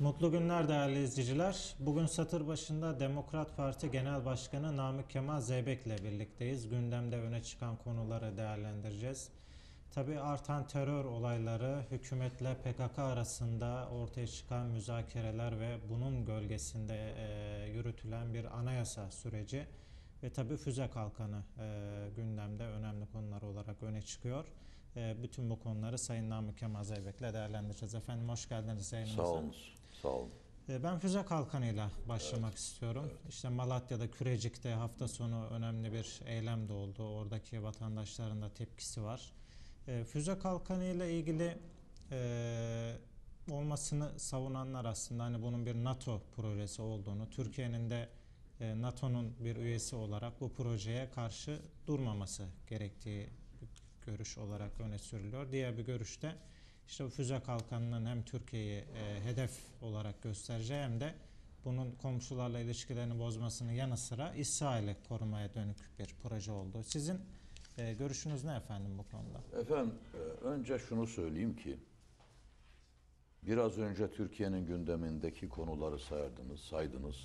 Mutlu günler değerli izleyiciler. Bugün satır başında Demokrat Parti Genel Başkanı Namık Kemal Zeybek ile birlikteyiz. Gündemde öne çıkan konuları değerlendireceğiz. Tabi artan terör olayları, hükümetle PKK arasında ortaya çıkan müzakereler ve bunun gölgesinde e, yürütülen bir anayasa süreci ve tabi füze kalkanı e, gündemde önemli konular olarak öne çıkıyor. E, bütün bu konuları Sayın Namık Kemal Zeybek'le değerlendireceğiz. Efendim hoş geldiniz yayınımıza. Sağ olun. Sağ olun. Ee, ben füze kalkanıyla başlamak evet. istiyorum. Evet. İşte Malatya'da Kürecik'te hafta sonu önemli bir eylem de oldu. Oradaki vatandaşların da tepkisi var. Ee, füze kalkanıyla ilgili e, olmasını savunanlar aslında hani bunun bir NATO projesi olduğunu, Türkiye'nin de e, NATO'nun bir üyesi olarak bu projeye karşı durmaması gerektiği görüş olarak öne sürülüyor. Diğer bir görüşte işte füze kalkanının hem Türkiye'yi e, hedef olarak göstereceği hem de bunun komşularla ilişkilerini bozmasının yanı sıra İsrail'i korumaya dönük bir proje oldu. Sizin e, görüşünüz ne efendim bu konuda? Efendim e, önce şunu söyleyeyim ki biraz önce Türkiye'nin gündemindeki konuları sayardınız, saydınız.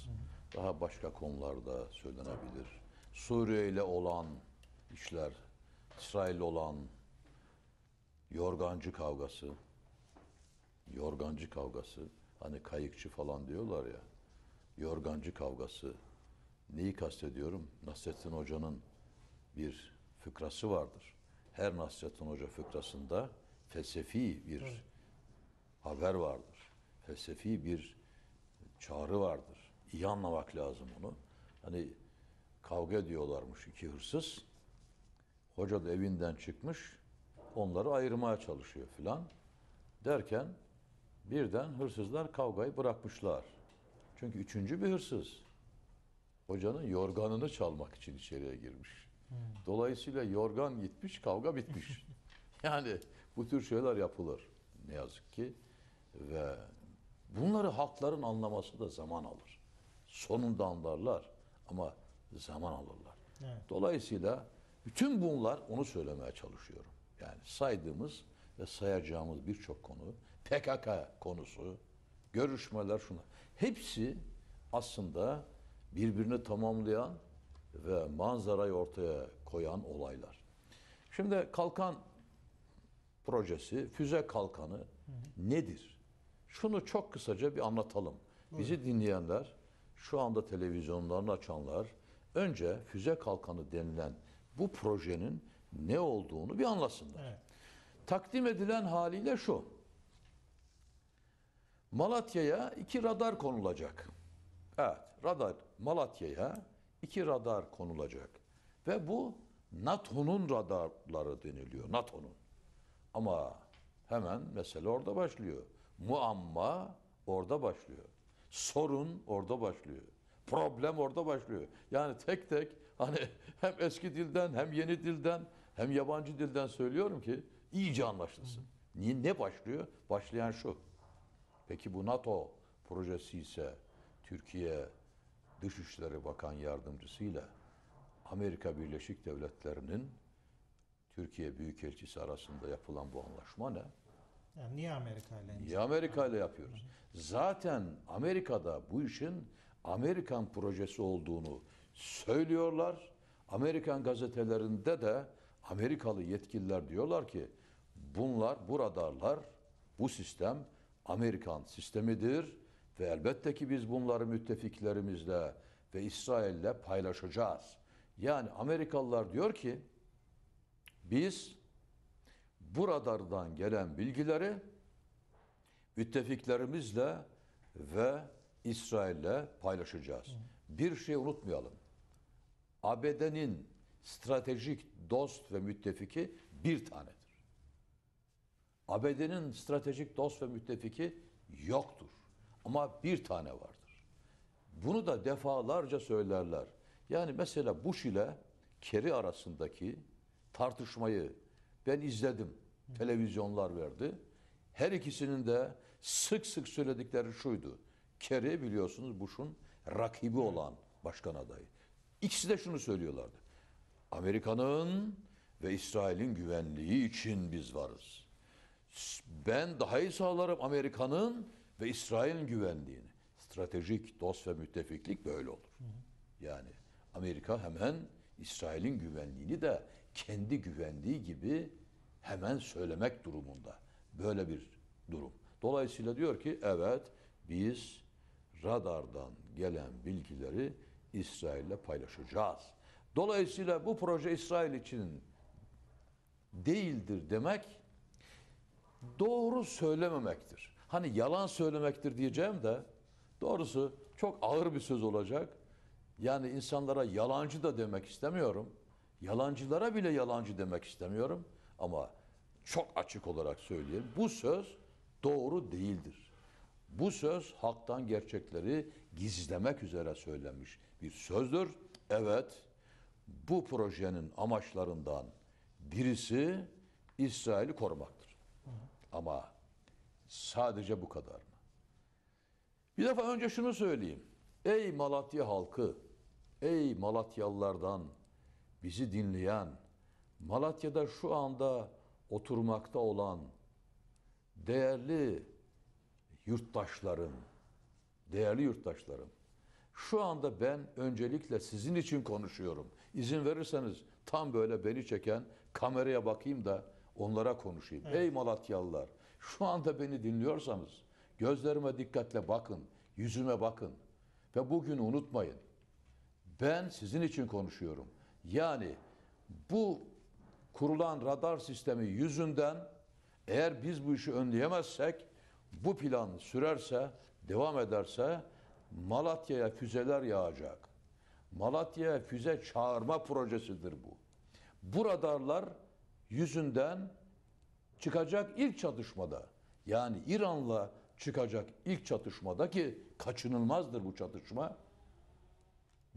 Daha başka konularda söylenebilir. Suriye ile olan işler, İsrail olan yorgancı kavgası, yorgancı kavgası, hani kayıkçı falan diyorlar ya, yorgancı kavgası. Neyi kastediyorum? Nasrettin Hoca'nın bir fıkrası vardır. Her Nasrettin Hoca fıkrasında felsefi bir evet. haber vardır. Felsefi bir çağrı vardır. İyi anlamak lazım onu. Hani kavga ediyorlarmış iki hırsız. Hoca da evinden çıkmış onları ayırmaya çalışıyor filan. Derken birden hırsızlar kavgayı bırakmışlar. Çünkü üçüncü bir hırsız hocanın yorganını çalmak için içeriye girmiş. Dolayısıyla yorgan gitmiş, kavga bitmiş. yani bu tür şeyler yapılır ne yazık ki ve bunları halkların anlaması da zaman alır. Sonunda anlarlar ama zaman alırlar. Evet. Dolayısıyla bütün bunlar onu söylemeye çalışıyorum. Yani saydığımız ve sayacağımız birçok konu, PKK konusu, görüşmeler şuna Hepsi aslında birbirini tamamlayan ve manzarayı ortaya koyan olaylar. Şimdi kalkan projesi, füze kalkanı hı hı. nedir? Şunu çok kısaca bir anlatalım. Bizi dinleyenler, şu anda televizyonlarını açanlar, önce füze kalkanı denilen bu projenin ne olduğunu bir anlasınlar. Evet. Takdim edilen haliyle şu. Malatya'ya iki radar konulacak. Evet, radar Malatya'ya iki radar konulacak. Ve bu NATO'nun radarları deniliyor. NATO'nun. Ama hemen mesele orada başlıyor. Muamma orada başlıyor. Sorun orada başlıyor. Problem orada başlıyor. Yani tek tek hani hem eski dilden hem yeni dilden hem yabancı dilden söylüyorum ki iyice anlaşılsın. Niye, ne başlıyor? Başlayan şu. Peki bu NATO projesi ise Türkiye Dışişleri Bakan Yardımcısıyla Amerika Birleşik Devletleri'nin Türkiye Büyükelçisi arasında yapılan bu anlaşma ne? Yani niye Amerika ile? Niye Amerika ile yapıyoruz? Zaten Amerika'da bu işin Amerikan projesi olduğunu söylüyorlar. Amerikan gazetelerinde de Amerikalı yetkililer diyorlar ki bunlar, bu radarlar, bu sistem Amerikan sistemidir ve elbette ki biz bunları müttefiklerimizle ve İsrail'le paylaşacağız. Yani Amerikalılar diyor ki biz bu radardan gelen bilgileri müttefiklerimizle ve İsrail'le paylaşacağız. Bir şey unutmayalım. ABD'nin stratejik dost ve müttefiki bir tanedir. ABD'nin stratejik dost ve müttefiki yoktur. Ama bir tane vardır. Bunu da defalarca söylerler. Yani mesela Bush ile Kerry arasındaki tartışmayı ben izledim. Televizyonlar verdi. Her ikisinin de sık sık söyledikleri şuydu. Kerry biliyorsunuz Bush'un rakibi olan başkan adayı. İkisi de şunu söylüyorlardı. Amerika'nın ve İsrail'in güvenliği için biz varız. Ben daha iyi sağlarım Amerika'nın ve İsrail'in güvenliğini. Stratejik dost ve müttefiklik böyle olur. Yani Amerika hemen İsrail'in güvenliğini de kendi güvendiği gibi hemen söylemek durumunda. Böyle bir durum. Dolayısıyla diyor ki evet biz radardan gelen bilgileri İsrail'le paylaşacağız. Dolayısıyla bu proje İsrail için değildir demek doğru söylememektir. Hani yalan söylemektir diyeceğim de doğrusu çok ağır bir söz olacak. Yani insanlara yalancı da demek istemiyorum. Yalancılara bile yalancı demek istemiyorum. Ama çok açık olarak söyleyeyim. Bu söz doğru değildir. Bu söz haktan gerçekleri gizlemek üzere söylenmiş bir sözdür. Evet, bu projenin amaçlarından birisi İsrail'i korumaktır. Hı. Ama sadece bu kadar mı? Bir defa önce şunu söyleyeyim. Ey Malatya halkı, ey Malatyalılardan bizi dinleyen, Malatya'da şu anda oturmakta olan değerli yurttaşlarım, değerli yurttaşlarım, şu anda ben öncelikle sizin için konuşuyorum. İzin verirseniz tam böyle beni çeken kameraya bakayım da onlara konuşayım. Evet. Ey Malatyalılar şu anda beni dinliyorsanız gözlerime dikkatle bakın, yüzüme bakın ve bugünü unutmayın. Ben sizin için konuşuyorum. Yani bu kurulan radar sistemi yüzünden eğer biz bu işi önleyemezsek bu plan sürerse, devam ederse Malatya'ya füzeler yağacak. Malatya füze çağırma projesidir bu. Bu radarlar yüzünden çıkacak ilk çatışmada yani İran'la çıkacak ilk çatışmada ki kaçınılmazdır bu çatışma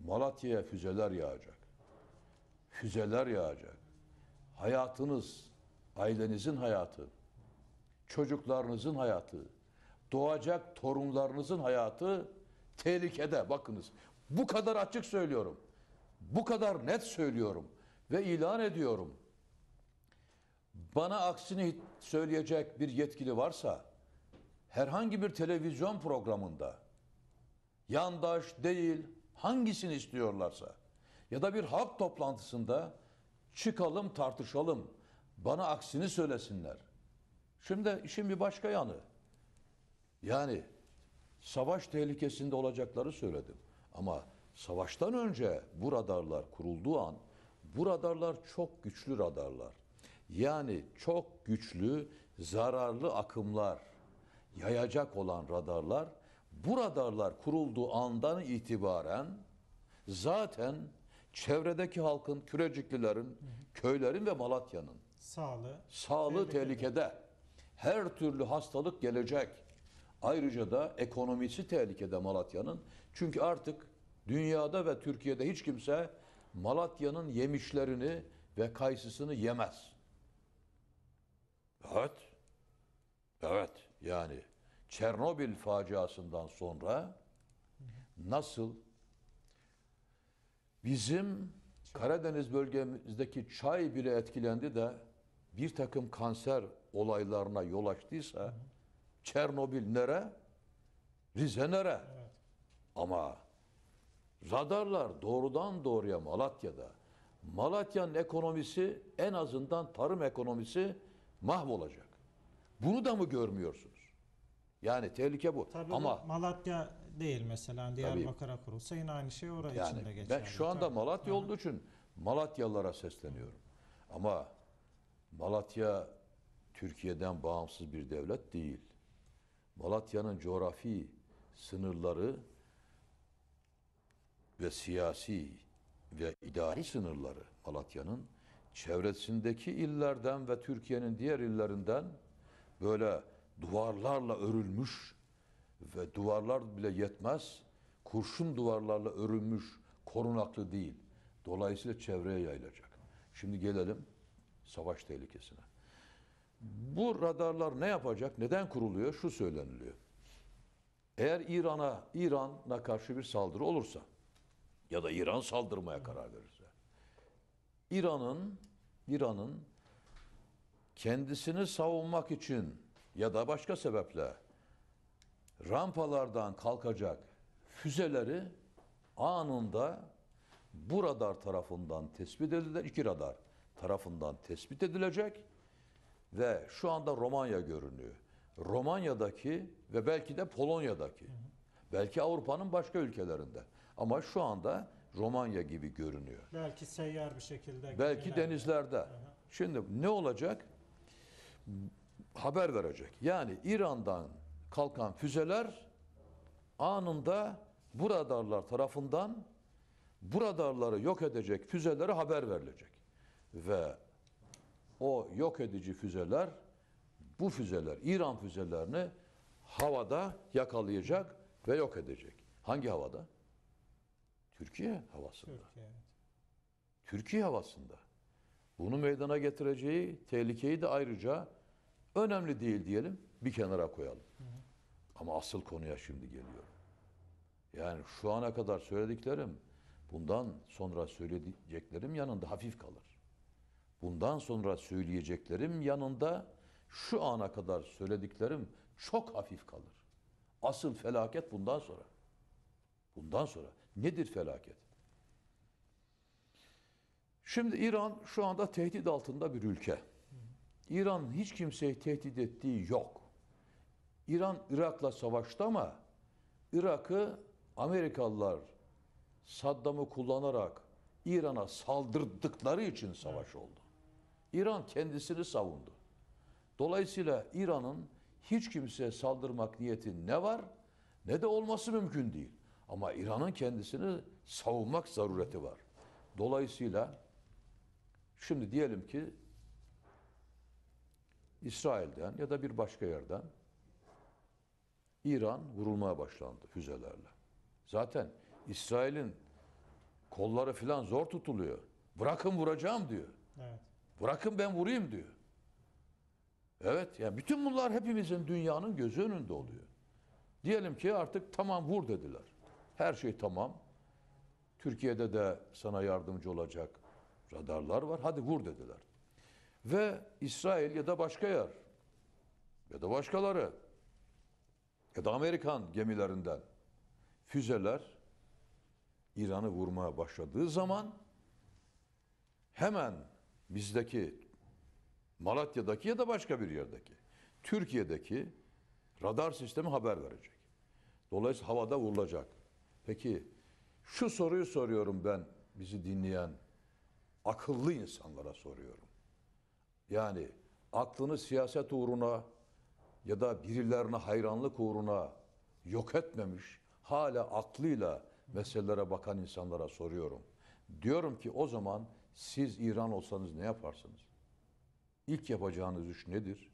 Malatya'ya füzeler yağacak. Füzeler yağacak. Hayatınız, ailenizin hayatı, çocuklarınızın hayatı, doğacak torunlarınızın hayatı tehlikede. Bakınız bu kadar açık söylüyorum. Bu kadar net söylüyorum ve ilan ediyorum. Bana aksini söyleyecek bir yetkili varsa herhangi bir televizyon programında yandaş değil hangisini istiyorlarsa ya da bir halk toplantısında çıkalım tartışalım bana aksini söylesinler. Şimdi işin bir başka yanı. Yani savaş tehlikesinde olacakları söyledim. Ama savaştan önce bu radarlar kurulduğu an bu radarlar çok güçlü radarlar. Yani çok güçlü zararlı akımlar yayacak olan radarlar bu radarlar kurulduğu andan itibaren zaten çevredeki halkın, Küreciklilerin, köylerin ve Malatya'nın sağlığı sağlığı tehlikede. tehlikede. Her türlü hastalık gelecek. Ayrıca da ekonomisi tehlikede Malatya'nın. Çünkü artık dünyada ve Türkiye'de hiç kimse Malatya'nın yemişlerini ve kayısısını yemez. Evet. Evet. Yani Çernobil faciasından sonra nasıl bizim Karadeniz bölgemizdeki çay bile etkilendi de bir takım kanser olaylarına yol açtıysa Çernobil nere? Rize nere? Evet. Ama radarlar doğrudan doğruya Malatya'da. Malatya'nın ekonomisi en azından tarım ekonomisi mahvolacak. Bunu da mı görmüyorsunuz? Yani tehlike bu. Tabii Ama Malatya değil mesela Diyarbakır'a kurulsa yine aynı şey oraya yani içinde geçer. Ben şu anda tabii. Malatya olduğu için Malatyalılara sesleniyorum. Ama Malatya Türkiye'den bağımsız bir devlet değil. Malatya'nın coğrafi sınırları ve siyasi ve idari sınırları Malatya'nın çevresindeki illerden ve Türkiye'nin diğer illerinden böyle duvarlarla örülmüş ve duvarlar bile yetmez, kurşun duvarlarla örülmüş, korunaklı değil. Dolayısıyla çevreye yayılacak. Şimdi gelelim savaş tehlikesine. Bu radarlar ne yapacak? Neden kuruluyor? Şu söyleniliyor. Eğer İran'a İran'a karşı bir saldırı olursa ya da İran saldırmaya karar verirse İran'ın İran'ın kendisini savunmak için ya da başka sebeple rampalardan kalkacak füzeleri anında bu radar tarafından tespit edilen iki radar tarafından tespit edilecek ve şu anda Romanya görünüyor. Romanya'daki ve belki de Polonya'daki, belki Avrupa'nın başka ülkelerinde ama şu anda Romanya gibi görünüyor. Belki seyyar bir şekilde. Belki denizlerde. Hı hı. Şimdi ne olacak? Haber verecek. Yani İran'dan kalkan füzeler anında bu radarlar tarafından bu radarları yok edecek füzelere haber verilecek. Ve o yok edici füzeler bu füzeler İran füzelerini havada yakalayacak ve yok edecek. Hangi havada? Türkiye havasında. Türkiye, evet. Türkiye havasında. Bunu meydana getireceği tehlikeyi de ayrıca önemli değil diyelim bir kenara koyalım. Hı hı. Ama asıl konuya şimdi geliyorum. Yani şu ana kadar söylediklerim bundan sonra söyleyeceklerim yanında hafif kalır bundan sonra söyleyeceklerim yanında şu ana kadar söylediklerim çok hafif kalır. Asıl felaket bundan sonra. Bundan sonra nedir felaket? Şimdi İran şu anda tehdit altında bir ülke. İran hiç kimseyi tehdit ettiği yok. İran Irak'la savaştı ama Irak'ı Amerikalılar Saddam'ı kullanarak İran'a saldırdıkları için savaş oldu. İran kendisini savundu. Dolayısıyla İran'ın hiç kimseye saldırmak niyeti ne var ne de olması mümkün değil. Ama İran'ın kendisini savunmak zarureti var. Dolayısıyla şimdi diyelim ki İsrail'den ya da bir başka yerden İran vurulmaya başlandı füzelerle. Zaten İsrail'in kolları filan zor tutuluyor. Bırakın vuracağım diyor. Evet. Bırakın ben vurayım diyor. Evet yani bütün bunlar hepimizin dünyanın gözü önünde oluyor. Diyelim ki artık tamam vur dediler. Her şey tamam. Türkiye'de de sana yardımcı olacak radarlar var. Hadi vur dediler. Ve İsrail ya da başka yer ya da başkaları ya da Amerikan gemilerinden füzeler İran'ı vurmaya başladığı zaman hemen bizdeki, Malatya'daki ya da başka bir yerdeki, Türkiye'deki radar sistemi haber verecek. Dolayısıyla havada vurulacak. Peki şu soruyu soruyorum ben bizi dinleyen akıllı insanlara soruyorum. Yani aklını siyaset uğruna ya da birilerine hayranlık uğruna yok etmemiş, hala aklıyla meselelere bakan insanlara soruyorum. Diyorum ki o zaman siz İran olsanız ne yaparsınız? İlk yapacağınız iş nedir?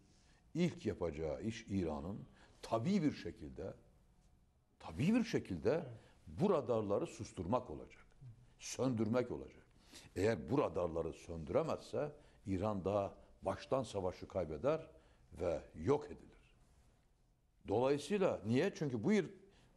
İlk yapacağı iş İran'ın tabi bir şekilde tabi bir şekilde bu radarları susturmak olacak. Söndürmek olacak. Eğer bu radarları söndüremezse İran daha baştan savaşı kaybeder ve yok edilir. Dolayısıyla niye? Çünkü bu,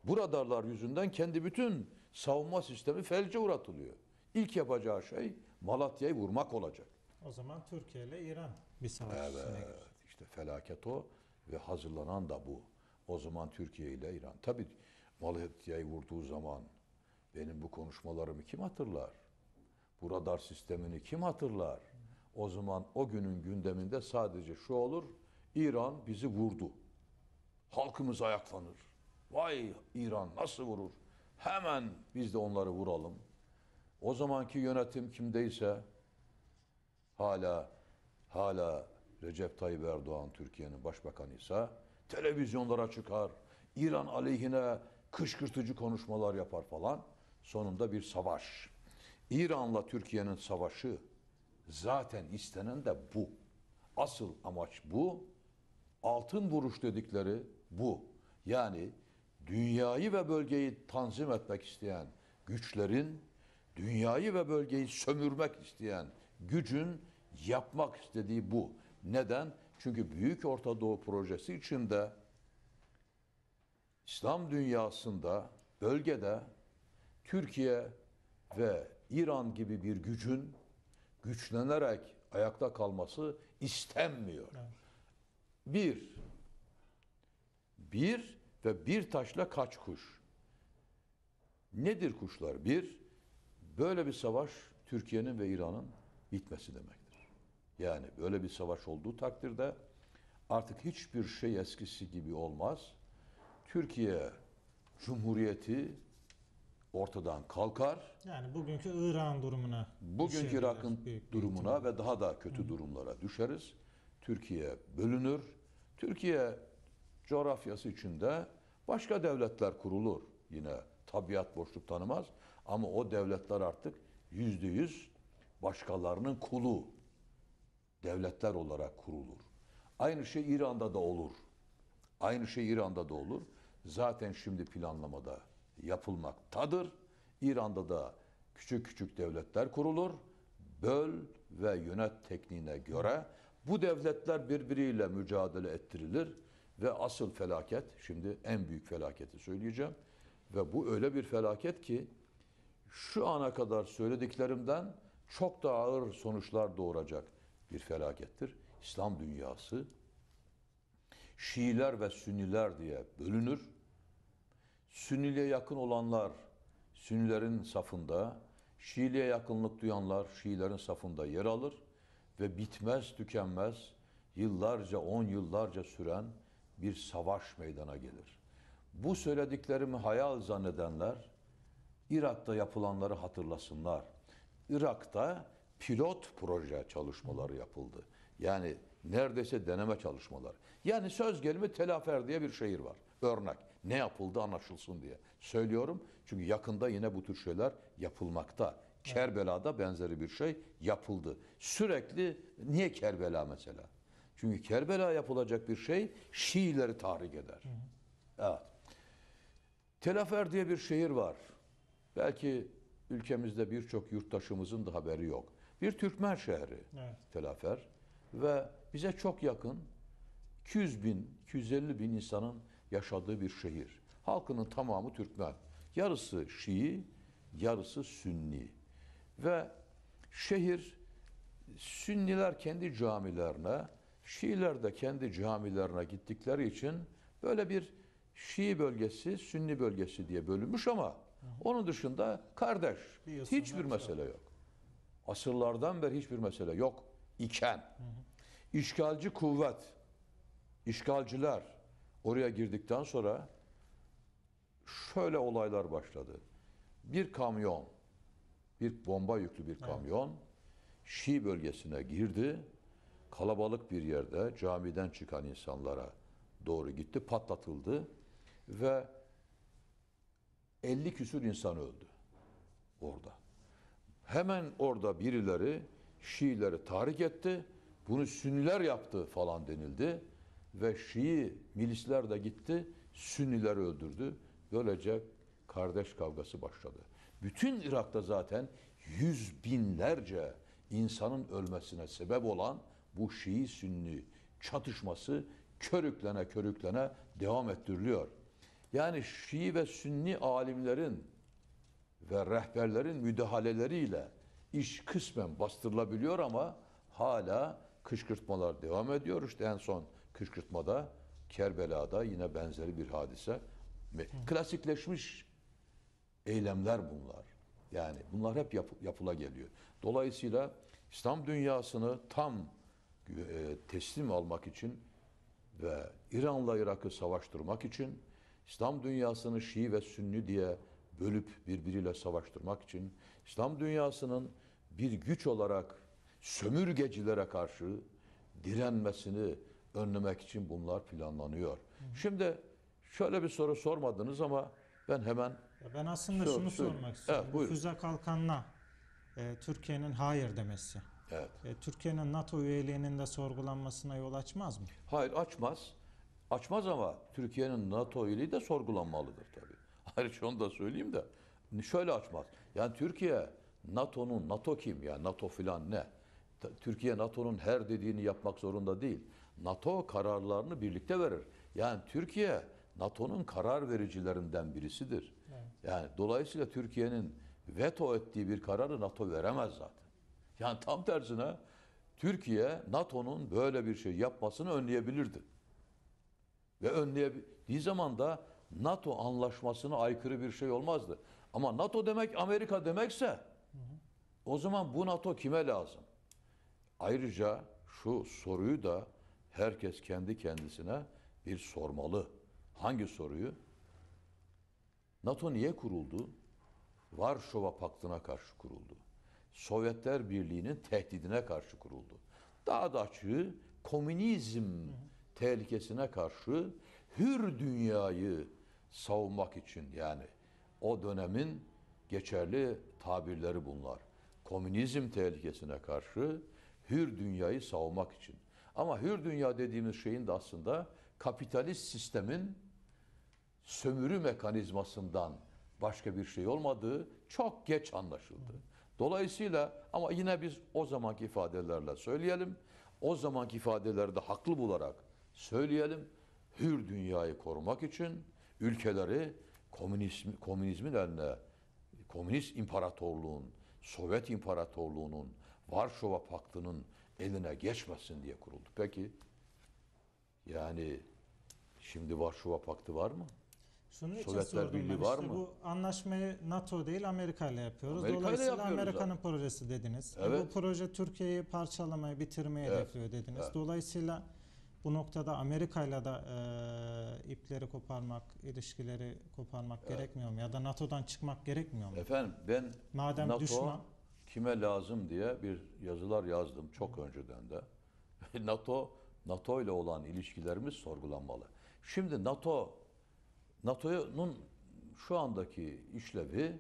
bu radarlar yüzünden kendi bütün savunma sistemi felce uğratılıyor. İlk yapacağı şey Malatya'yı vurmak olacak. O zaman Türkiye ile İran bir savaş evet, girecek. işte felaket o ve hazırlanan da bu. O zaman Türkiye ile İran. Tabi Malatya'yı vurduğu zaman benim bu konuşmalarımı kim hatırlar? Bu radar sistemini kim hatırlar? O zaman o günün gündeminde sadece şu olur. İran bizi vurdu. Halkımız ayaklanır. Vay İran nasıl vurur? Hemen biz de onları vuralım. O zamanki yönetim kimdeyse hala hala Recep Tayyip Erdoğan Türkiye'nin başbakanıysa televizyonlara çıkar. İran aleyhine kışkırtıcı konuşmalar yapar falan. Sonunda bir savaş. İran'la Türkiye'nin savaşı zaten istenen de bu. Asıl amaç bu. Altın vuruş dedikleri bu. Yani dünyayı ve bölgeyi tanzim etmek isteyen güçlerin dünyayı ve bölgeyi sömürmek isteyen gücün yapmak istediği bu. Neden? Çünkü Büyük Orta Doğu projesi içinde İslam dünyasında, bölgede Türkiye ve İran gibi bir gücün güçlenerek ayakta kalması istenmiyor. Bir, bir ve bir taşla kaç kuş? Nedir kuşlar? Bir, Böyle bir savaş Türkiye'nin ve İran'ın bitmesi demektir. Yani böyle bir savaş olduğu takdirde artık hiçbir şey eskisi gibi olmaz. Türkiye Cumhuriyeti ortadan kalkar. Yani bugünkü İran durumuna. Bugünkü Irak'ın durumuna ve daha da kötü Hı. durumlara düşeriz. Türkiye bölünür. Türkiye coğrafyası içinde başka devletler kurulur. Yine tabiat boşluk tanımaz. Ama o devletler artık yüzde yüz başkalarının kulu devletler olarak kurulur. Aynı şey İran'da da olur. Aynı şey İran'da da olur. Zaten şimdi planlamada yapılmaktadır. İran'da da küçük küçük devletler kurulur. Böl ve yönet tekniğine göre bu devletler birbiriyle mücadele ettirilir ve asıl felaket şimdi en büyük felaketi söyleyeceğim ve bu öyle bir felaket ki şu ana kadar söylediklerimden çok daha ağır sonuçlar doğuracak bir felakettir. İslam dünyası Şiiler ve Sünniler diye bölünür. Sünniliğe yakın olanlar Sünnilerin safında, Şiiliğe yakınlık duyanlar Şiilerin safında yer alır ve bitmez tükenmez yıllarca, on yıllarca süren bir savaş meydana gelir. Bu söylediklerimi hayal zannedenler Irak'ta yapılanları hatırlasınlar. Irak'ta pilot proje çalışmaları yapıldı. Yani neredeyse deneme çalışmaları. Yani söz gelimi Telafer diye bir şehir var. Örnek ne yapıldı anlaşılsın diye söylüyorum. Çünkü yakında yine bu tür şeyler yapılmakta. Kerbela'da benzeri bir şey yapıldı. Sürekli niye Kerbela mesela? Çünkü Kerbela yapılacak bir şey Şiileri tahrik eder. Evet. Telafer diye bir şehir var. Belki ülkemizde birçok yurttaşımızın da haberi yok. Bir Türkmen şehri evet. Telafer ve bize çok yakın 200 bin, 250 bin insanın yaşadığı bir şehir. Halkının tamamı Türkmen. Yarısı Şii, yarısı Sünni. Ve şehir Sünniler kendi camilerine, Şiiler de kendi camilerine gittikleri için böyle bir Şii bölgesi, Sünni bölgesi diye bölünmüş ama onun dışında kardeş Biliyorsun, hiçbir mesele yok. Asırlardan beri hiçbir mesele yok iken. işgalci kuvvet, işgalciler oraya girdikten sonra şöyle olaylar başladı. Bir kamyon, bir bomba yüklü bir kamyon evet. Şii bölgesine girdi. Kalabalık bir yerde camiden çıkan insanlara doğru gitti, patlatıldı ve 50 küsür insan öldü orada. Hemen orada birileri Şiileri tahrik etti. Bunu Sünniler yaptı falan denildi. Ve Şii milisler de gitti. Sünniler öldürdü. Böylece kardeş kavgası başladı. Bütün Irak'ta zaten yüz binlerce insanın ölmesine sebep olan bu Şii Sünni çatışması körüklene körüklene devam ettiriliyor. Yani Şii ve Sünni alimlerin ve rehberlerin müdahaleleriyle iş kısmen bastırılabiliyor ama hala kışkırtmalar devam ediyor. İşte en son kışkırtmada Kerbela'da yine benzeri bir hadise. Klasikleşmiş eylemler bunlar. Yani bunlar hep yap, yapıla geliyor. Dolayısıyla İslam dünyasını tam e, teslim almak için ve İran'la Irak'ı savaştırmak için İslam dünyasını Şii ve Sünni diye bölüp birbiriyle savaştırmak için, İslam dünyasının bir güç olarak sömürgecilere karşı direnmesini önlemek için bunlar planlanıyor. Hı. Şimdi şöyle bir soru sormadınız ama ben hemen... Ya ben aslında sor, şunu sor, sormak istiyorum. Evet, Nüfuza kalkanla e, Türkiye'nin hayır demesi. Evet. E, Türkiye'nin NATO üyeliğinin de sorgulanmasına yol açmaz mı? Hayır açmaz. Açmaz ama Türkiye'nin NATO üyeliği de sorgulanmalıdır tabii. Ayrıca onu da söyleyeyim de şöyle açmaz. Yani Türkiye NATO'nun NATO kim ya NATO filan ne? Türkiye NATO'nun her dediğini yapmak zorunda değil. NATO kararlarını birlikte verir. Yani Türkiye NATO'nun karar vericilerinden birisidir. Evet. Yani dolayısıyla Türkiye'nin veto ettiği bir kararı NATO veremez zaten. Yani tam tersine Türkiye NATO'nun böyle bir şey yapmasını önleyebilirdi ve önleyebildiği zaman da NATO anlaşmasına aykırı bir şey olmazdı. Ama NATO demek Amerika demekse o zaman bu NATO kime lazım? Ayrıca şu soruyu da herkes kendi kendisine bir sormalı. Hangi soruyu? NATO niye kuruldu? Varşova Paktı'na karşı kuruldu. Sovyetler Birliği'nin tehdidine karşı kuruldu. Daha da açığı komünizm hı hı tehlikesine karşı hür dünyayı savunmak için yani o dönemin geçerli tabirleri bunlar. Komünizm tehlikesine karşı hür dünyayı savunmak için. Ama hür dünya dediğimiz şeyin de aslında kapitalist sistemin sömürü mekanizmasından başka bir şey olmadığı çok geç anlaşıldı. Dolayısıyla ama yine biz o zamanki ifadelerle söyleyelim. O zamanki ifadelerde haklı bularak söyleyelim. Hür dünyayı korumak için ülkeleri komünizm, komünizmin eline, komünist imparatorluğun, Sovyet imparatorluğunun, Varşova Paktı'nın eline geçmesin diye kuruldu. Peki yani şimdi Varşova Paktı var mı? Şunun için Sovyetler sordum Birliği var mı? Bu anlaşmayı NATO değil Amerika ile yapıyoruz. Amerika Dolayısıyla yapıyoruz Amerika'nın zaten. projesi dediniz. Evet. E bu proje Türkiye'yi parçalamayı, bitirmeyi evet. hedefliyor dediniz. Evet. Dolayısıyla bu noktada Amerika ile de e, ipleri koparmak, ilişkileri koparmak evet. gerekmiyor mu? Ya da NATO'dan çıkmak gerekmiyor mu? Efendim ben Madem NATO düşman... kime lazım diye bir yazılar yazdım çok Hı. önceden de. NATO NATO ile olan ilişkilerimiz sorgulanmalı. Şimdi NATO NATO'nun şu andaki işlevi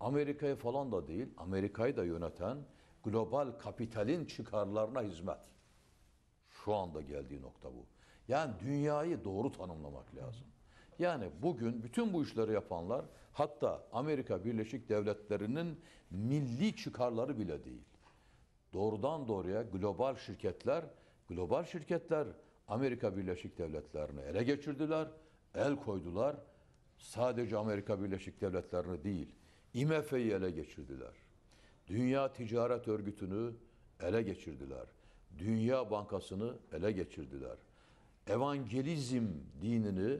Amerika'yı falan da değil, Amerika'yı da yöneten global kapitalin çıkarlarına hizmet. Şu anda geldiği nokta bu. Yani dünyayı doğru tanımlamak lazım. Yani bugün bütün bu işleri yapanlar hatta Amerika Birleşik Devletleri'nin milli çıkarları bile değil. Doğrudan doğruya global şirketler, global şirketler Amerika Birleşik Devletleri'ni ele geçirdiler, el koydular. Sadece Amerika Birleşik Devletleri'ni değil, IMF'yi ele geçirdiler. Dünya Ticaret Örgütü'nü ele geçirdiler. Dünya Bankası'nı ele geçirdiler. Evangelizm dinini,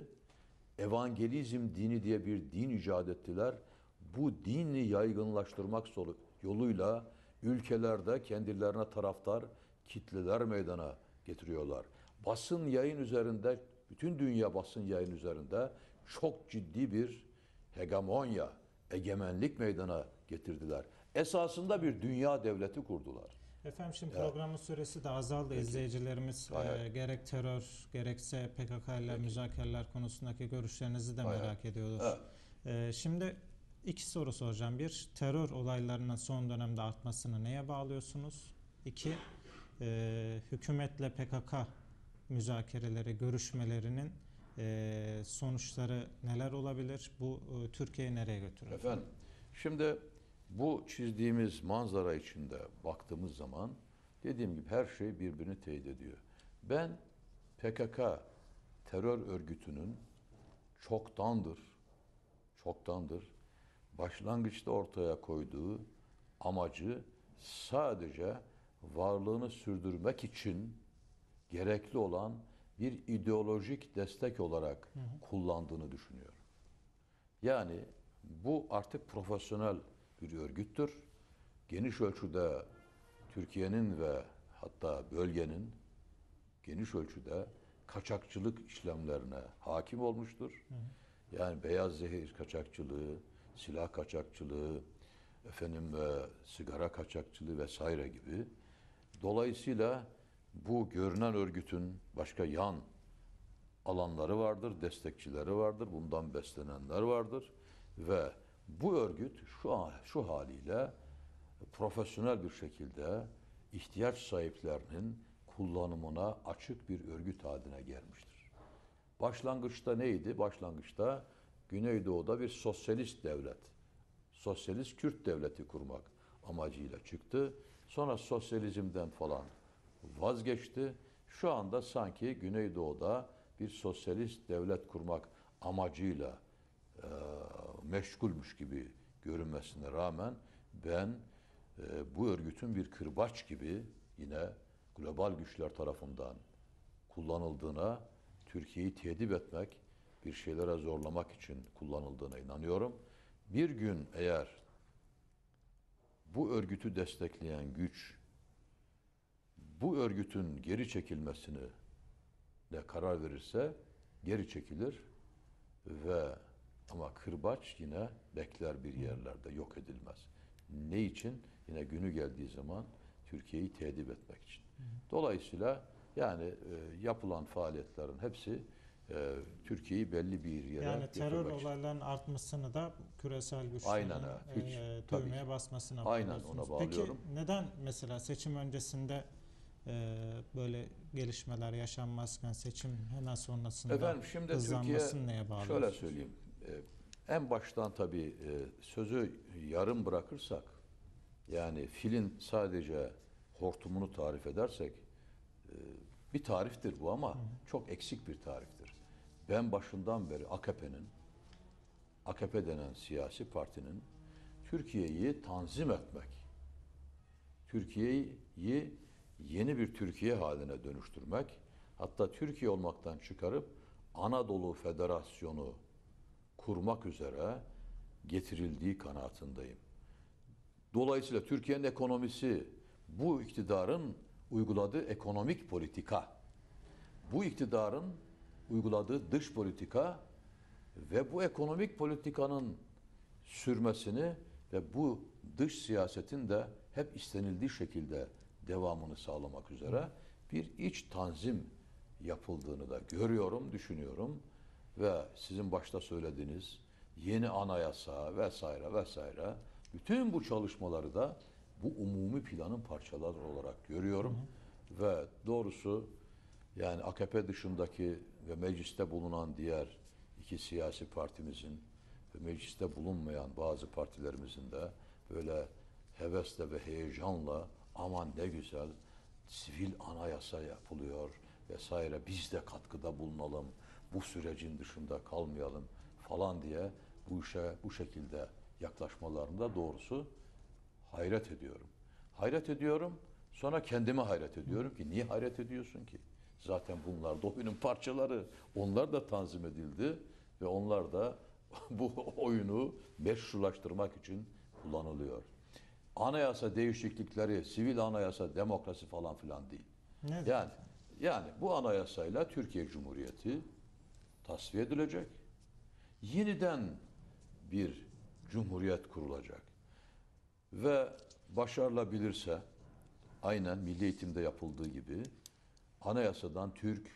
evangelizm dini diye bir din icat ettiler. Bu dini yaygınlaştırmak yoluyla ülkelerde kendilerine taraftar kitleler meydana getiriyorlar. Basın yayın üzerinde, bütün dünya basın yayın üzerinde çok ciddi bir hegemonya, egemenlik meydana getirdiler. Esasında bir dünya devleti kurdular. Efendim şimdi evet. programın süresi de azaldı. Peki. İzleyicilerimiz e, gerek terör gerekse PKK ile müzakereler konusundaki görüşlerinizi de Hayır. merak ediyoruz. E, şimdi iki soru soracağım. Bir, terör olaylarının son dönemde artmasını neye bağlıyorsunuz? İki, e, hükümetle PKK müzakereleri, görüşmelerinin e, sonuçları neler olabilir? Bu e, Türkiye'yi nereye götürür? Efendim, şimdi bu çizdiğimiz manzara içinde baktığımız zaman dediğim gibi her şey birbirini teyit ediyor. Ben PKK terör örgütünün çoktandır, çoktandır başlangıçta ortaya koyduğu amacı sadece varlığını sürdürmek için gerekli olan bir ideolojik destek olarak hı hı. kullandığını düşünüyorum. Yani bu artık profesyonel bir örgüttür. Geniş ölçüde Türkiye'nin ve hatta bölgenin geniş ölçüde kaçakçılık işlemlerine hakim olmuştur. Yani beyaz zehir kaçakçılığı, silah kaçakçılığı, efendim ve sigara kaçakçılığı vesaire gibi. Dolayısıyla bu görünen örgütün başka yan alanları vardır, destekçileri vardır, bundan beslenenler vardır ve bu örgüt şu an, şu haliyle profesyonel bir şekilde ihtiyaç sahiplerinin kullanımına açık bir örgüt haline gelmiştir. Başlangıçta neydi? Başlangıçta Güneydoğu'da bir sosyalist devlet, sosyalist Kürt devleti kurmak amacıyla çıktı. Sonra sosyalizmden falan vazgeçti. Şu anda sanki Güneydoğu'da bir sosyalist devlet kurmak amacıyla e, meşgulmüş gibi görünmesine rağmen ben e, bu örgütün bir kırbaç gibi yine global güçler tarafından kullanıldığına, Türkiye'yi tedip etmek, bir şeylere zorlamak için kullanıldığına inanıyorum. Bir gün eğer bu örgütü destekleyen güç bu örgütün geri çekilmesini de karar verirse geri çekilir ve ama kırbaç yine bekler bir yerlerde, yok edilmez. Ne için? Yine günü geldiği zaman Türkiye'yi tehdit etmek için. Dolayısıyla yani e, yapılan faaliyetlerin hepsi e, Türkiye'yi belli bir yere Yani terör olaylarının artmasını da küresel güçlerin Aynen, e, hiç, e, düğmeye basmasına Aynen ona bağlıyorum. Peki neden mesela seçim öncesinde e, böyle gelişmeler yaşanmazken seçim hemen sonrasında Efendim, şimdi hızlanmasın Türkiye, neye bağlıyorsunuz? Şöyle söyleyeyim. Ee, en baştan tabii e, sözü yarım bırakırsak yani filin sadece hortumunu tarif edersek e, bir tariftir bu ama çok eksik bir tariftir. Ben başından beri AKP'nin AKP denen siyasi partinin Türkiye'yi tanzim etmek, Türkiye'yi yeni bir Türkiye haline dönüştürmek, hatta Türkiye olmaktan çıkarıp Anadolu Federasyonu kurmak üzere getirildiği kanaatindeyim. Dolayısıyla Türkiye'nin ekonomisi bu iktidarın uyguladığı ekonomik politika, bu iktidarın uyguladığı dış politika ve bu ekonomik politikanın sürmesini ve bu dış siyasetin de hep istenildiği şekilde devamını sağlamak üzere bir iç tanzim yapıldığını da görüyorum, düşünüyorum ve sizin başta söylediğiniz yeni anayasa vesaire vesaire bütün bu çalışmaları da bu umumi planın parçaları olarak görüyorum. Hı Ve doğrusu yani AKP dışındaki ve mecliste bulunan diğer iki siyasi partimizin ve mecliste bulunmayan bazı partilerimizin de böyle hevesle ve heyecanla aman ne güzel sivil anayasa yapılıyor vesaire biz de katkıda bulunalım bu sürecin dışında kalmayalım falan diye bu işe bu şekilde yaklaşmalarında doğrusu hayret ediyorum. Hayret ediyorum. Sonra kendime hayret ediyorum ki niye hayret ediyorsun ki? Zaten bunlar oyunun parçaları. Onlar da tanzim edildi ve onlar da bu oyunu meşrulaştırmak için kullanılıyor. Anayasa değişiklikleri, sivil anayasa, demokrasi falan filan değil. Ne yani yani bu anayasayla Türkiye Cumhuriyeti tasfiye edilecek. Yeniden bir cumhuriyet kurulacak. Ve başarılabilirse aynen milli eğitimde yapıldığı gibi anayasadan Türk,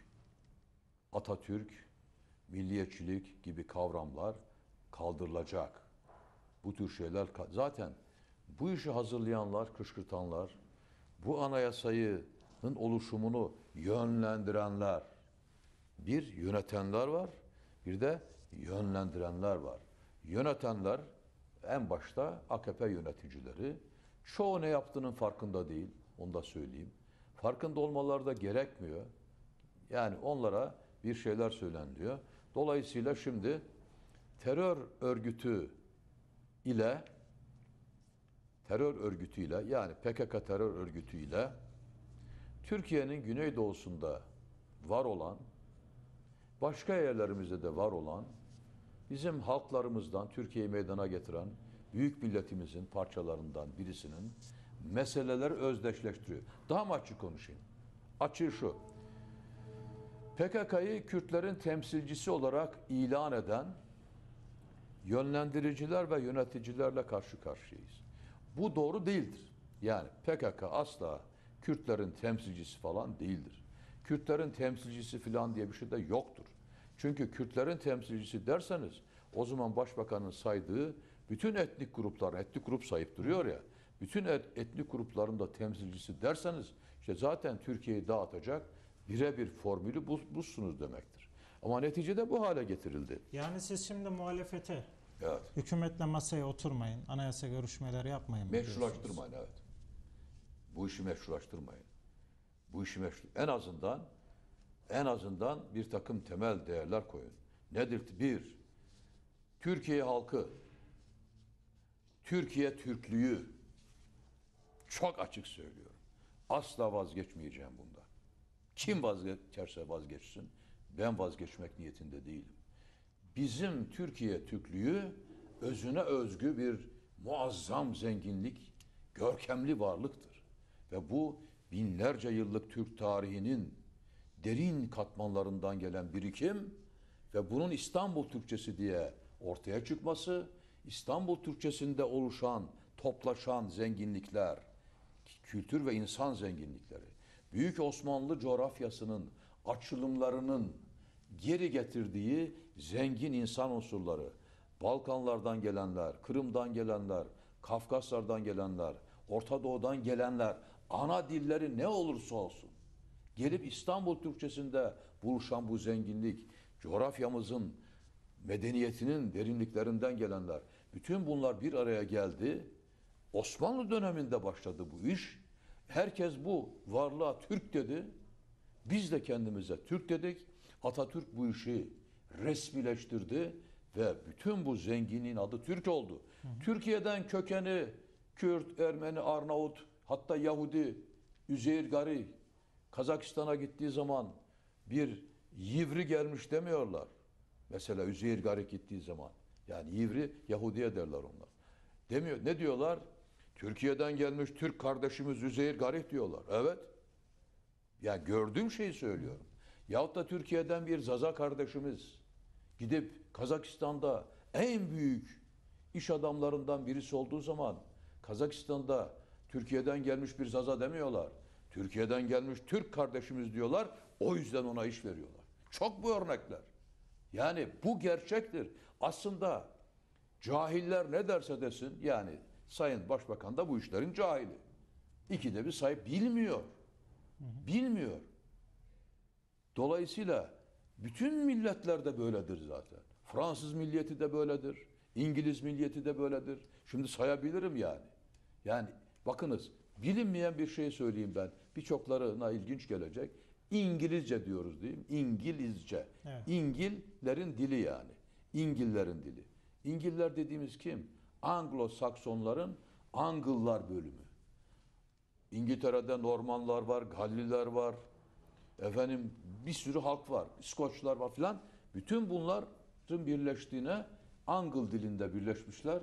Atatürk, milliyetçilik gibi kavramlar kaldırılacak. Bu tür şeyler zaten bu işi hazırlayanlar, kışkırtanlar, bu anayasayının oluşumunu yönlendirenler bir yönetenler var, bir de yönlendirenler var. Yönetenler en başta AKP yöneticileri çoğu ne yaptığının farkında değil, onu da söyleyeyim. Farkında olmaları da gerekmiyor. Yani onlara bir şeyler söyleniyor. Dolayısıyla şimdi terör örgütü ile terör örgütü ile yani PKK terör örgütü ile Türkiye'nin güneydoğusunda var olan başka yerlerimizde de var olan, bizim halklarımızdan Türkiye'yi meydana getiren büyük milletimizin parçalarından birisinin meseleleri özdeşleştiriyor. Daha mı açık konuşayım? Açığı şu. PKK'yı Kürtlerin temsilcisi olarak ilan eden yönlendiriciler ve yöneticilerle karşı karşıyayız. Bu doğru değildir. Yani PKK asla Kürtlerin temsilcisi falan değildir. Kürtlerin temsilcisi falan diye bir şey de yoktur. Çünkü Kürtlerin temsilcisi derseniz o zaman başbakanın saydığı bütün etnik gruplar, etnik grup sayıp duruyor ya, bütün etnik grupların da temsilcisi derseniz işte zaten Türkiye'yi dağıtacak birebir formülü bu, demektir. Ama neticede bu hale getirildi. Yani siz şimdi muhalefete evet. hükümetle masaya oturmayın, anayasa görüşmeleri yapmayın. Meşrulaştırmayın evet. Bu işi meşrulaştırmayın. Bu işi meşru... En azından en azından bir takım temel değerler koyun. Nedir? Bir, Türkiye halkı, Türkiye Türklüğü çok açık söylüyorum. Asla vazgeçmeyeceğim bunda. Kim vazgeçerse vazgeçsin. Ben vazgeçmek niyetinde değilim. Bizim Türkiye Türklüğü özüne özgü bir muazzam zenginlik, görkemli varlıktır. Ve bu binlerce yıllık Türk tarihinin derin katmanlarından gelen birikim ve bunun İstanbul Türkçesi diye ortaya çıkması, İstanbul Türkçesinde oluşan, toplaşan zenginlikler, kültür ve insan zenginlikleri, Büyük Osmanlı coğrafyasının açılımlarının geri getirdiği zengin insan unsurları, Balkanlardan gelenler, Kırım'dan gelenler, Kafkaslardan gelenler, Orta Doğu'dan gelenler, ana dilleri ne olursa olsun Gelip İstanbul Türkçesinde buluşan bu zenginlik, coğrafyamızın, medeniyetinin derinliklerinden gelenler, bütün bunlar bir araya geldi. Osmanlı döneminde başladı bu iş. Herkes bu varlığa Türk dedi. Biz de kendimize Türk dedik. Atatürk bu işi resmileştirdi ve bütün bu zenginliğin adı Türk oldu. Hı hı. Türkiye'den kökeni Kürt, Ermeni, Arnavut, hatta Yahudi, Üzeyir Gari Kazakistan'a gittiği zaman bir yivri gelmiş demiyorlar. Mesela Üzeyir Garik gittiği zaman. Yani yivri Yahudiye derler onlar. Demiyor. Ne diyorlar? Türkiye'den gelmiş Türk kardeşimiz Üzeyir Garik diyorlar. Evet. Ya yani gördüğüm şeyi söylüyorum. Yahut da Türkiye'den bir Zaza kardeşimiz gidip Kazakistan'da en büyük iş adamlarından birisi olduğu zaman Kazakistan'da Türkiye'den gelmiş bir Zaza demiyorlar. Türkiye'den gelmiş Türk kardeşimiz diyorlar. O yüzden ona iş veriyorlar. Çok bu örnekler. Yani bu gerçektir. Aslında cahiller ne derse desin yani Sayın Başbakan da bu işlerin cahili. İki de bir sahip bilmiyor. Bilmiyor. Dolayısıyla bütün milletler de böyledir zaten. Fransız milliyeti de böyledir. İngiliz milliyeti de böyledir. Şimdi sayabilirim yani. Yani bakınız bilinmeyen bir şey söyleyeyim ben. Birçoklarına ilginç gelecek. İngilizce diyoruz diyeyim. İngilizce. Evet. İngillerin dili yani. İngillerin dili. İngiller dediğimiz kim? Anglo-Saksonların Angıllar bölümü. İngiltere'de Normanlar var, Galliler var. Efendim bir sürü halk var. İskoçlar var filan. Bütün bunların birleştiğine Angıl dilinde birleşmişler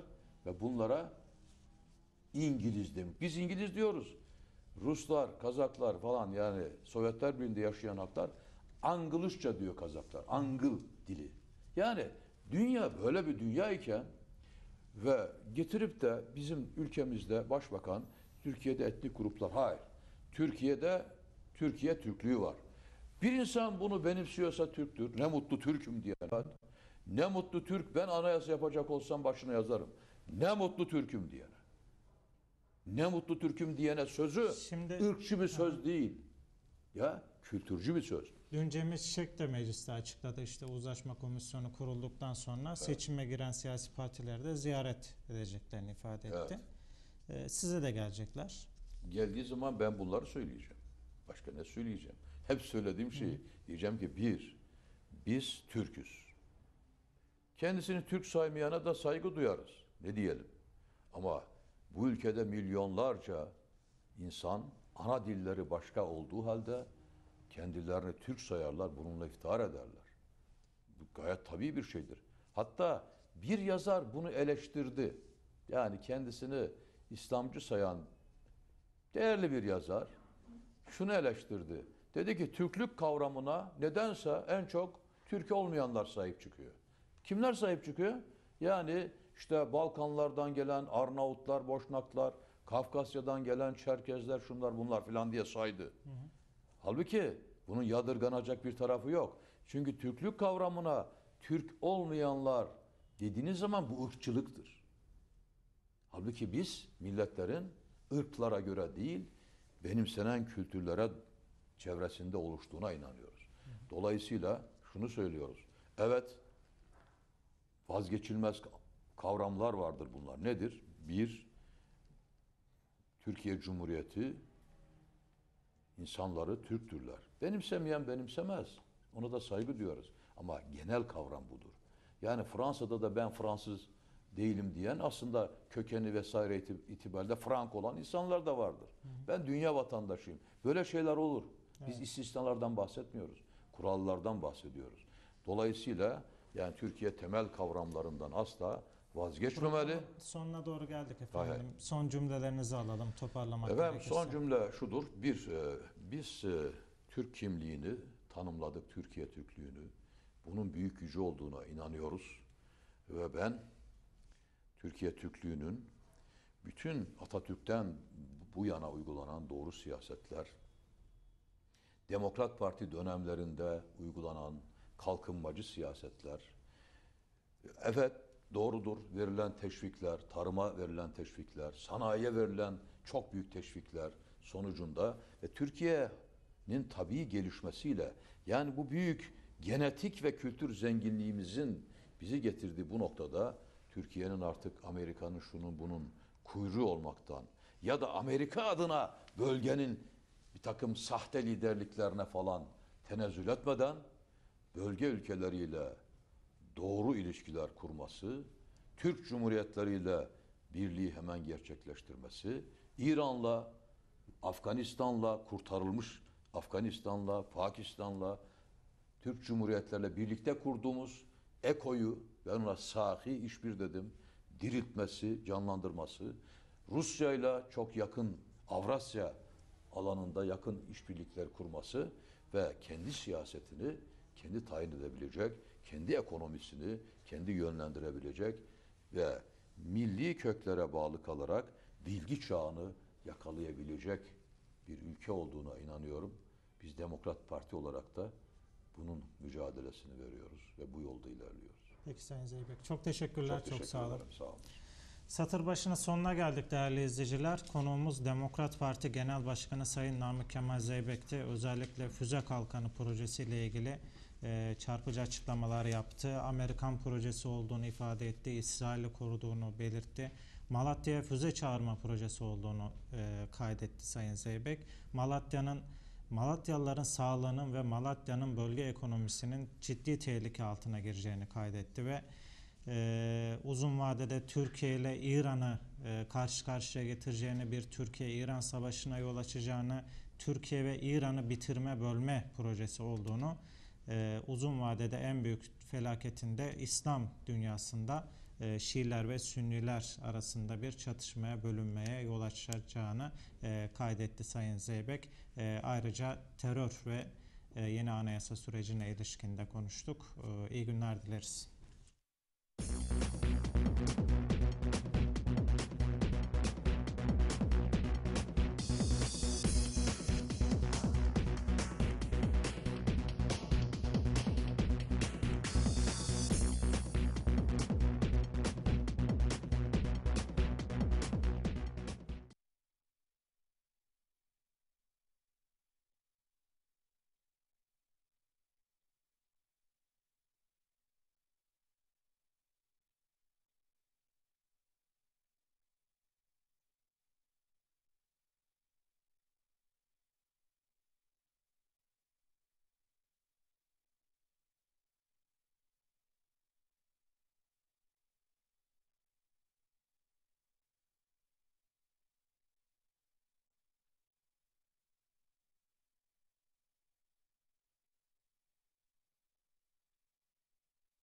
ve bunlara İngiliz demek. Biz İngiliz diyoruz. Ruslar, Kazaklar falan yani Sovyetler Birliği'nde yaşayan halklar Angılışça diyor Kazaklar. Angıl dili. Yani dünya böyle bir dünya iken ve getirip de bizim ülkemizde başbakan Türkiye'de etnik gruplar hayır. Türkiye'de Türkiye Türklüğü var. Bir insan bunu benimsiyorsa Türktür. Ne mutlu Türk'üm diye. Ne mutlu Türk ben anayasa yapacak olsam başına yazarım. Ne mutlu Türk'üm diye. Ne mutlu Türk'üm diyene sözü Şimdi, ırkçı bir söz ha. değil. Ya kültürcü bir söz. Dün Cemil Çiçek de mecliste açıkladı işte uzlaşma komisyonu kurulduktan sonra evet. seçime giren siyasi partileri de ziyaret edeceklerini ifade etti. Evet. Ee, size de gelecekler. Geldiği zaman ben bunları söyleyeceğim. Başka ne söyleyeceğim? Hep söylediğim şeyi Hı. diyeceğim ki bir, biz Türk'üz. Kendisini Türk saymayana da saygı duyarız. Ne diyelim? Ama bu ülkede milyonlarca insan ana dilleri başka olduğu halde kendilerini Türk sayarlar, bununla iftihar ederler. Bu gayet tabii bir şeydir. Hatta bir yazar bunu eleştirdi. Yani kendisini İslamcı sayan değerli bir yazar şunu eleştirdi. Dedi ki Türklük kavramına nedense en çok Türk olmayanlar sahip çıkıyor. Kimler sahip çıkıyor? Yani işte Balkanlardan gelen Arnavutlar, Boşnaklar, Kafkasya'dan gelen Çerkezler, şunlar bunlar filan diye saydı. Hı hı. Halbuki bunun yadırganacak bir tarafı yok. Çünkü Türklük kavramına Türk olmayanlar dediğiniz zaman bu ırkçılıktır. Halbuki biz milletlerin ırklara göre değil, benimsenen kültürlere çevresinde oluştuğuna inanıyoruz. Dolayısıyla şunu söylüyoruz. Evet, vazgeçilmez kavramlar vardır bunlar. Nedir? Bir, Türkiye Cumhuriyeti insanları Türktürler. Benimsemeyen benimsemez. Ona da saygı duyarız. Ama genel kavram budur. Yani Fransa'da da ben Fransız değilim diyen aslında kökeni vesaire itibariyle Frank olan insanlar da vardır. Hı hı. Ben dünya vatandaşıyım. Böyle şeyler olur. Biz evet. istisnalardan bahsetmiyoruz. Kurallardan bahsediyoruz. Dolayısıyla yani Türkiye temel kavramlarından asla vazgeçmemeli. Sonuna doğru geldik efendim. Hayır. Son cümlelerinizi alalım toparlamak efendim, gerekirse. Son cümle şudur. Bir, e, biz e, Türk kimliğini tanımladık, Türkiye Türklüğünü. Bunun büyük gücü olduğuna inanıyoruz. Ve ben Türkiye Türklüğünün bütün Atatürk'ten bu yana uygulanan doğru siyasetler, Demokrat Parti dönemlerinde uygulanan kalkınmacı siyasetler, evet Doğrudur verilen teşvikler, tarıma verilen teşvikler, sanayiye verilen çok büyük teşvikler sonucunda ve Türkiye'nin tabii gelişmesiyle yani bu büyük genetik ve kültür zenginliğimizin bizi getirdiği bu noktada Türkiye'nin artık Amerika'nın şunun bunun kuyruğu olmaktan ya da Amerika adına bölgenin bir takım sahte liderliklerine falan tenezzül etmeden bölge ülkeleriyle doğru ilişkiler kurması, Türk Cumhuriyetleriyle birliği hemen gerçekleştirmesi, İran'la, Afganistan'la kurtarılmış Afganistan'la, Pakistan'la, Türk Cumhuriyetlerle birlikte kurduğumuz EKO'yu ben ona sahi işbir dedim. Diriltmesi, canlandırması. Rusya'yla çok yakın Avrasya alanında yakın işbirlikler kurması ve kendi siyasetini kendi tayin edebilecek kendi ekonomisini kendi yönlendirebilecek ve milli köklere bağlı kalarak bilgi çağını yakalayabilecek bir ülke olduğuna inanıyorum. Biz Demokrat Parti olarak da bunun mücadelesini veriyoruz ve bu yolda ilerliyoruz. Peki Sayın Zeybek çok teşekkürler, çok, teşekkür çok sağ olun. Sağ olun. Satır başına sonuna geldik değerli izleyiciler. Konuğumuz Demokrat Parti Genel Başkanı Sayın Namık Kemal Zeybek'ti. Özellikle füze kalkanı projesiyle ilgili e, çarpıcı açıklamalar yaptı. Amerikan projesi olduğunu ifade etti. İsrail'i koruduğunu belirtti. Malatya'ya füze çağırma projesi olduğunu e, kaydetti Sayın Zeybek. Malatya'nın Malatyalıların sağlığının ve Malatya'nın bölge ekonomisinin ciddi tehlike altına gireceğini kaydetti ve e, uzun vadede Türkiye ile İran'ı e, karşı karşıya getireceğini, bir Türkiye-İran savaşına yol açacağını, Türkiye ve İran'ı bitirme bölme projesi olduğunu e, uzun vadede en büyük felaketinde İslam dünyasında e, Şiiler ve Sünniler arasında bir çatışmaya bölünmeye yol açacağını e, kaydetti Sayın Zeybek. E, ayrıca terör ve e, yeni anayasa sürecine ilişkinde konuştuk. E, iyi günler dileriz.